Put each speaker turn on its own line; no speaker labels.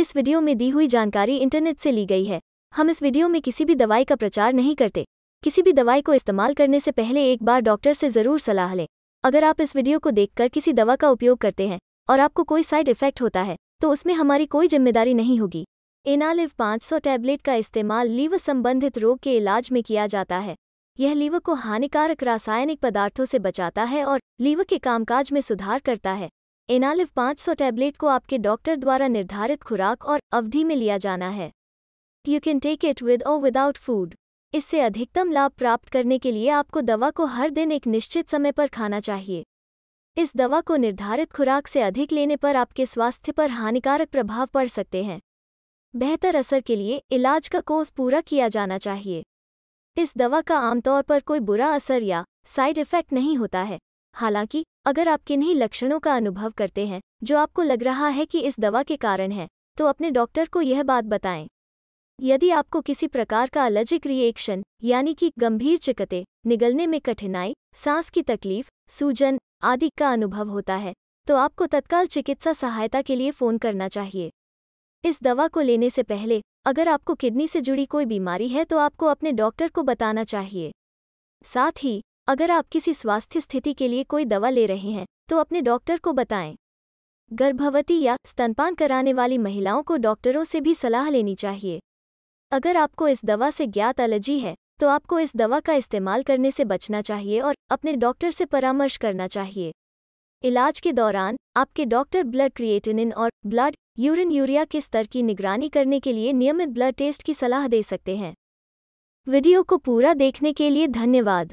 इस वीडियो में दी हुई जानकारी इंटरनेट से ली गई है हम इस वीडियो में किसी भी दवाई का प्रचार नहीं करते किसी भी दवाई को इस्तेमाल करने से पहले एक बार डॉक्टर से ज़रूर सलाह लें अगर आप इस वीडियो को देखकर किसी दवा का उपयोग करते हैं और आपको कोई साइड इफेक्ट होता है तो उसमें हमारी कोई जिम्मेदारी नहीं होगी एनालिव 500 टैबलेट का इस्तेमाल लीव संबंधित रोग के इलाज में किया जाता है यह लीव को हानिकारक रासायनिक पदार्थों से बचाता है और लीव के कामकाज में सुधार करता है एनालिव 500 टैबलेट को आपके डॉक्टर द्वारा निर्धारित खुराक और अवधि में लिया जाना है you can take it with और विदाउट फूड इससे अधिकतम लाभ प्राप्त करने के लिए आपको दवा को हर दिन एक निश्चित समय पर खाना चाहिए इस दवा को निर्धारित खुराक से अधिक लेने पर आपके स्वास्थ्य पर हानिकारक प्रभाव पड़ सकते हैं बेहतर असर के लिए इलाज का कोर्स पूरा किया जाना चाहिए इस दवा का आमतौर पर कोई बुरा असर या साइड इफ़ेक्ट नहीं होता है हालांकि अगर आप किन्हीं लक्षणों का अनुभव करते हैं जो आपको लग रहा है कि इस दवा के कारण है तो अपने डॉक्टर को यह बात बताएं यदि आपको किसी प्रकार का अलर्जिक रिएक्शन यानी कि गंभीर चिकते निगलने में कठिनाई सांस की तकलीफ सूजन आदि का अनुभव होता है तो आपको तत्काल चिकित्सा सहायता के लिए फ़ोन करना चाहिए इस दवा को लेने से पहले अगर आपको किडनी से जुड़ी कोई बीमारी है तो आपको अपने डॉक्टर को बताना चाहिए साथ ही अगर आप किसी स्वास्थ्य स्थिति के लिए कोई दवा ले रहे हैं तो अपने डॉक्टर को बताएं गर्भवती या स्तनपान कराने वाली महिलाओं को डॉक्टरों से भी सलाह लेनी चाहिए अगर आपको इस दवा से ज्ञात एलर्जी है तो आपको इस दवा का इस्तेमाल करने से बचना चाहिए और अपने डॉक्टर से परामर्श करना चाहिए इलाज के दौरान आपके डॉक्टर ब्लड क्रिएटिनिन और ब्लड यूरिन यूरिया के स्तर की निगरानी करने के लिए नियमित ब्लड टेस्ट की सलाह दे सकते हैं वीडियो को पूरा देखने के लिए धन्यवाद